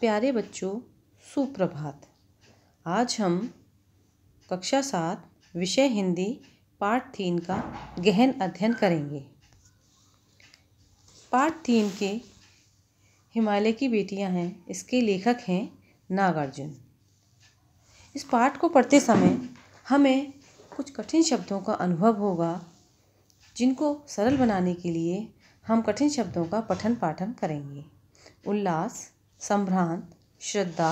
प्यारे बच्चों सुप्रभात आज हम कक्षा सात विषय हिंदी पाठ तीन का गहन अध्ययन करेंगे पाठ तीन के हिमालय की बेटियां हैं इसके लेखक हैं नागार्जुन इस पाठ को पढ़ते समय हमें कुछ कठिन शब्दों का अनुभव होगा जिनको सरल बनाने के लिए हम कठिन शब्दों का पठन पाठन करेंगे उल्लास संभ्रांत श्रद्धा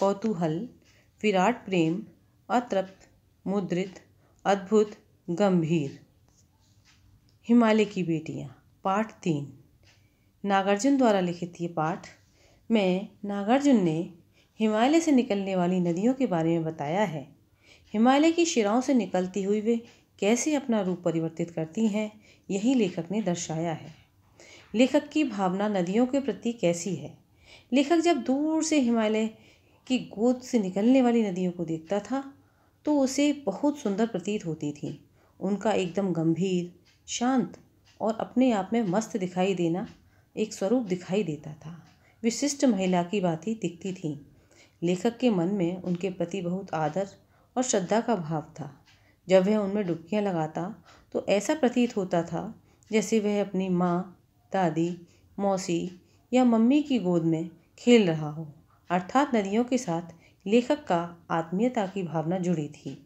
कौतूहल विराट प्रेम अतृप्त मुद्रित अद्भुत गंभीर हिमालय की बेटियाँ पाठ तीन नागार्जुन द्वारा लिखित ये पाठ में नागार्जुन ने हिमालय से निकलने वाली नदियों के बारे में बताया है हिमालय की शिराओं से निकलती हुई वे कैसे अपना रूप परिवर्तित करती हैं यही लेखक ने दर्शाया है लेखक की भावना नदियों के प्रति कैसी है लेखक जब दूर से हिमालय की गोद से निकलने वाली नदियों को देखता था तो उसे बहुत सुंदर प्रतीत होती थी उनका एकदम गंभीर शांत और अपने आप में मस्त दिखाई देना एक स्वरूप दिखाई देता था विशिष्ट महिला की ही दिखती थी लेखक के मन में उनके प्रति बहुत आदर और श्रद्धा का भाव था जब वह उनमें डुबकियाँ लगाता तो ऐसा प्रतीत होता था जैसे वह अपनी माँ दादी मौसी या मम्मी की गोद में खेल रहा हो अर्थात नदियों के साथ लेखक का आत्मीयता की भावना जुड़ी थी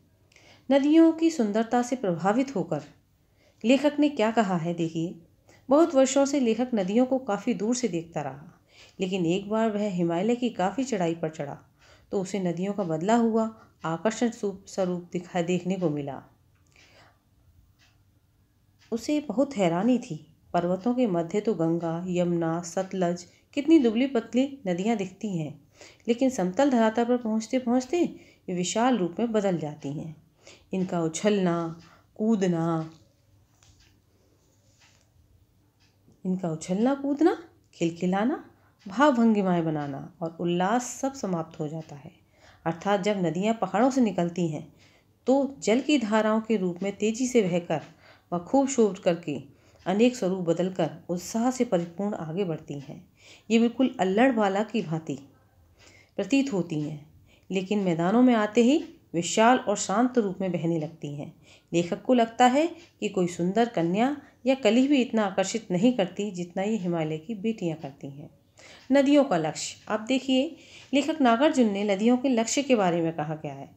नदियों की सुंदरता से प्रभावित होकर लेखक ने क्या कहा है देखिए बहुत वर्षों से लेखक नदियों को काफ़ी दूर से देखता रहा लेकिन एक बार वह हिमालय की काफ़ी चढ़ाई पर चढ़ा तो उसे नदियों का बदला हुआ आकर्षण स्वरूप दिखा देखने को मिला उसे बहुत हैरानी थी पर्वतों के मध्य तो गंगा यमुना सतलज कितनी दुबली पतली नदियाँ दिखती हैं लेकिन समतल धरातल पर पहुँचते पहुँचते ये विशाल रूप में बदल जाती हैं इनका उछलना कूदना इनका उछलना कूदना खिलखिलाना भंगिमाएँ बनाना और उल्लास सब समाप्त हो जाता है अर्थात जब नदियाँ पहाड़ों से निकलती हैं तो जल की धाराओं के रूप में तेजी से बहकर व खूब शोर करके अनेक स्वरूप बदलकर उत्साह से परिपूर्ण आगे बढ़ती हैं ये बिल्कुल अल्लड़ बाला की भांति प्रतीत होती हैं लेकिन मैदानों में आते ही विशाल और शांत रूप में बहने लगती हैं लेखक को लगता है कि कोई सुंदर कन्या या कली भी इतना आकर्षित नहीं करती जितना ये हिमालय की बेटियाँ करती हैं नदियों का लक्ष्य आप देखिए लेखक नागार्जुन ने नदियों के लक्ष्य के बारे में कहा गया है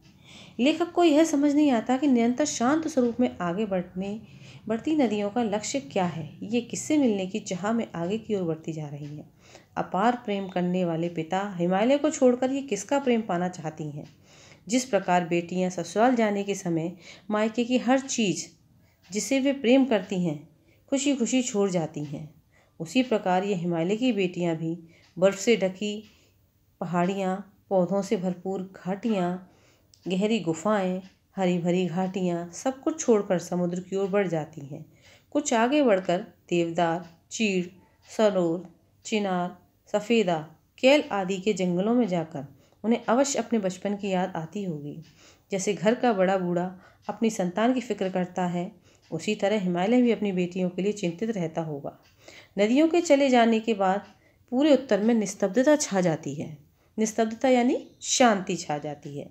लेखक को यह समझ नहीं आता कि निरंतर शांत स्वरूप में आगे बढ़ने बढ़ती नदियों का लक्ष्य क्या है ये किससे मिलने की चाह में आगे की ओर बढ़ती जा रही हैं अपार प्रेम करने वाले पिता हिमालय को छोड़कर ये किसका प्रेम पाना चाहती हैं जिस प्रकार बेटियां ससुराल जाने के समय मायके की हर चीज़ जिसे वे प्रेम करती हैं खुशी खुशी छोड़ जाती हैं उसी प्रकार ये हिमालय की बेटियाँ भी बर्फ़ से ढकी पहाड़ियाँ पौधों से भरपूर घाटियाँ गहरी गुफाएं हरी भरी घाटियाँ सब कुछ छोड़कर समुद्र की ओर बढ़ जाती हैं कुछ आगे बढ़कर देवदार चीड़ सरोर चिनार सफ़ेदा केल आदि के जंगलों में जाकर उन्हें अवश्य अपने बचपन की याद आती होगी जैसे घर का बड़ा बूढ़ा अपनी संतान की फिक्र करता है उसी तरह हिमालय भी अपनी बेटियों के लिए चिंतित रहता होगा नदियों के चले जाने के बाद पूरे उत्तर में निस्तब्धता छा जाती है निस्तब्धता यानी शांति छा जाती है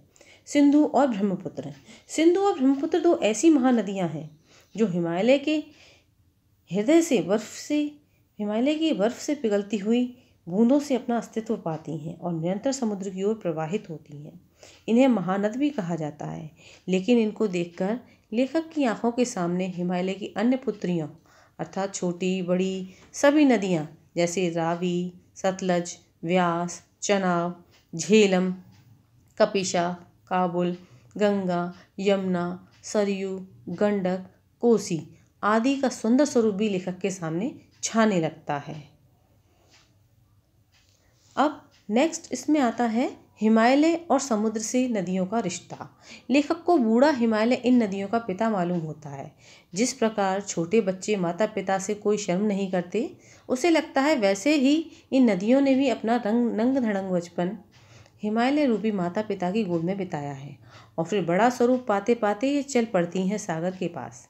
सिंधु और ब्रह्मपुत्र सिंधु और ब्रह्मपुत्र दो ऐसी महानदियाँ हैं जो हिमालय के हृदय से बर्फ से हिमालय की बर्फ से पिघलती हुई बूंदों से अपना अस्तित्व पाती हैं और निरंतर समुद्र की ओर प्रवाहित होती हैं इन्हें महानद भी कहा जाता है लेकिन इनको देखकर लेखक की आंखों के सामने हिमालय की अन्य पुत्रियों अर्थात छोटी बड़ी सभी नदियाँ जैसे रावी सतलज व्यास चनाव झेलम कपिशा काबुल गंगा यमुना सरयू गंडक कोसी आदि का सुंदर स्वरूप भी लेखक के सामने छाने लगता है अब नेक्स्ट इसमें आता है हिमालय और समुद्र से नदियों का रिश्ता लेखक को बूढ़ा हिमालय इन नदियों का पिता मालूम होता है जिस प्रकार छोटे बच्चे माता पिता से कोई शर्म नहीं करते उसे लगता है वैसे ही इन नदियों ने भी अपना रंग रंग धड़ंग बचपन हिमालय रूपी माता पिता की गोद में बिताया है और फिर बड़ा स्वरूप पाते पाते ये चल पड़ती हैं सागर के पास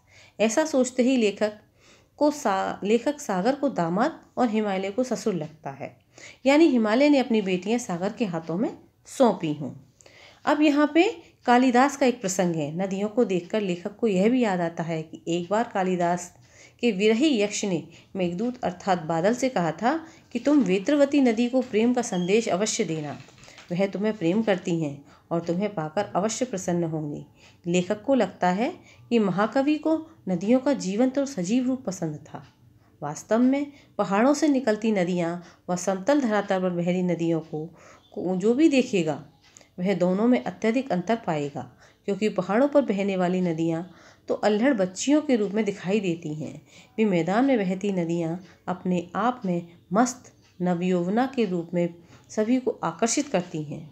ऐसा सोचते ही लेखक को सा लेखक सागर को दामाद और हिमालय को ससुर लगता है यानी हिमालय ने अपनी बेटियां सागर के हाथों में सौंपी हूँ अब यहाँ पे कालिदास का एक प्रसंग है नदियों को देखकर लेखक को यह भी याद आता है कि एक बार कालिदास के विरही यक्ष ने मेघदूत अर्थात बादल से कहा था कि तुम वेत्रवती नदी को प्रेम का संदेश अवश्य देना वह तुम्हें प्रेम करती हैं और तुम्हें पाकर अवश्य प्रसन्न होंगी लेखक को लगता है कि महाकवि को नदियों का जीवंत और सजीव रूप पसंद था वास्तव में पहाड़ों से निकलती नदियाँ व समतल धरातल पर बहरी नदियों को, जो भी देखेगा वह दोनों में अत्यधिक अंतर पाएगा क्योंकि पहाड़ों पर बहने वाली नदियाँ तो अल्हड़ बच्चियों के रूप में दिखाई देती हैं वे मैदान में बहती नदियाँ अपने आप में मस्त नवयोवना के रूप में सभी को आकर्षित करती हैं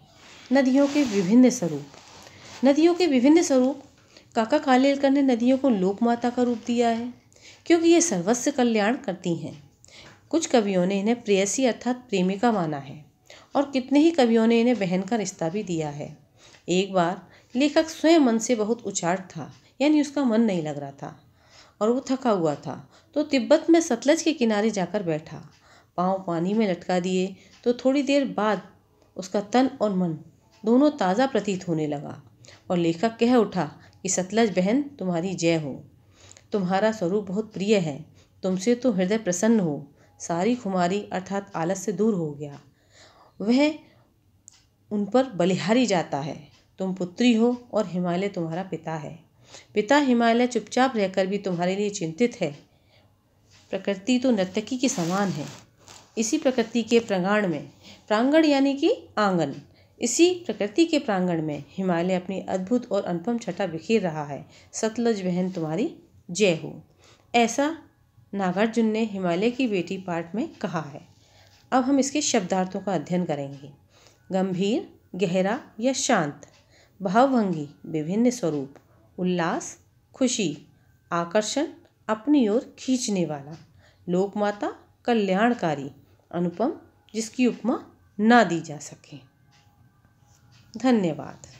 नदियों के विभिन्न स्वरूप नदियों के विभिन्न स्वरूप काका कालेलकर ने नदियों को लोक माता का रूप दिया है क्योंकि ये सर्वस्व कल्याण करती हैं कुछ कवियों ने इन्हें प्रेयसी अर्थात प्रेमिका माना है और कितने ही कवियों ने इन्हें बहन का रिश्ता भी दिया है एक बार लेखक स्वयं मन से बहुत उचाट था यानी उसका मन नहीं लग रहा था और वो थका हुआ था तो तिब्बत में सतलज के किनारे जाकर बैठा पाँव पानी में लटका दिए तो थोड़ी देर बाद उसका तन और मन दोनों ताज़ा प्रतीत होने लगा और लेखक कह उठा कि सतलज बहन तुम्हारी जय हो तुम्हारा स्वरूप बहुत प्रिय है तुमसे तो हृदय प्रसन्न हो सारी खुमारी अर्थात आलस से दूर हो गया वह उन पर बलिहारी जाता है तुम पुत्री हो और हिमालय तुम्हारा पिता है पिता हिमालय चुपचाप रहकर भी तुम्हारे लिए चिंतित है प्रकृति तो नर्तकी के समान है इसी प्रकृति के प्रांगण में प्रांगण यानी कि आंगन इसी प्रकृति के प्रांगण में हिमालय अपनी अद्भुत और अनुपम छटा बिखेर रहा है सतलज बहन तुम्हारी जय हो ऐसा नागार्जुन ने हिमालय की बेटी पाठ में कहा है अब हम इसके शब्दार्थों का अध्ययन करेंगे गंभीर गहरा या शांत भावभंगी विभिन्न स्वरूप उल्लास खुशी आकर्षण अपनी ओर खींचने वाला लोकमाता कल्याणकारी अनुपम जिसकी उपमा ना दी जा सके धन्यवाद